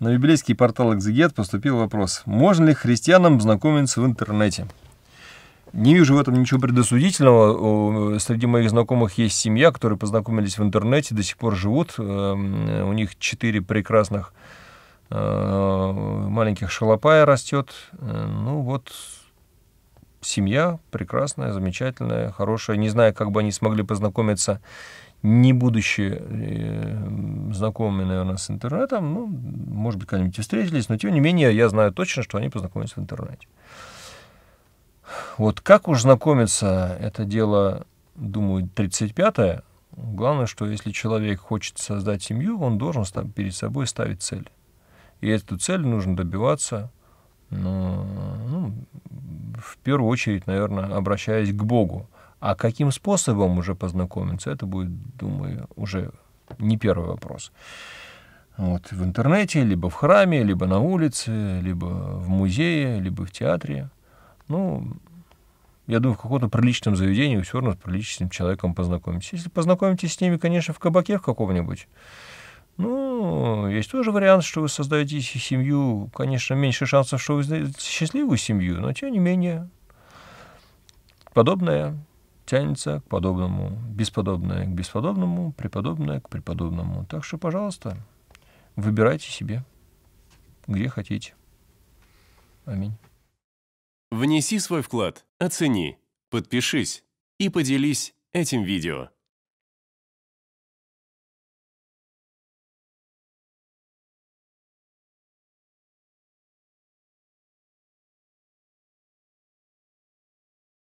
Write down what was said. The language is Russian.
На библейский портал «Экзегет» поступил вопрос, можно ли христианам знакомиться в интернете? Не вижу в этом ничего предосудительного. Среди моих знакомых есть семья, которые познакомились в интернете, до сих пор живут. Эм, у них четыре прекрасных э, маленьких шалопая растет. Э, ну вот, семья прекрасная, замечательная, хорошая. Не знаю, как бы они смогли познакомиться не будучи э, знакомыми, наверное, с интернетом, ну, может быть, когда-нибудь и встретились, но тем не менее я знаю точно, что они познакомились в интернете. Вот как уж знакомиться, это дело, думаю, 35-е. Главное, что если человек хочет создать семью, он должен там, перед собой ставить цель. И эту цель нужно добиваться, ну, ну, в первую очередь, наверное, обращаясь к Богу. А каким способом уже познакомиться, это будет, думаю, уже не первый вопрос. Вот, в интернете, либо в храме, либо на улице, либо в музее, либо в театре. Ну, я думаю, в каком-то приличном заведении вы все равно с приличным человеком познакомитесь. Если познакомитесь с ними, конечно, в кабаке в каком-нибудь, ну, есть тоже вариант, что вы создаете семью. Конечно, меньше шансов, что вы счастливую семью, но тем не менее подобное тянется к подобному, бесподобное к бесподобному, преподобное к преподобному. Так что, пожалуйста, выбирайте себе, где хотите. Аминь. Внеси свой вклад, оцени, подпишись и поделись этим видео.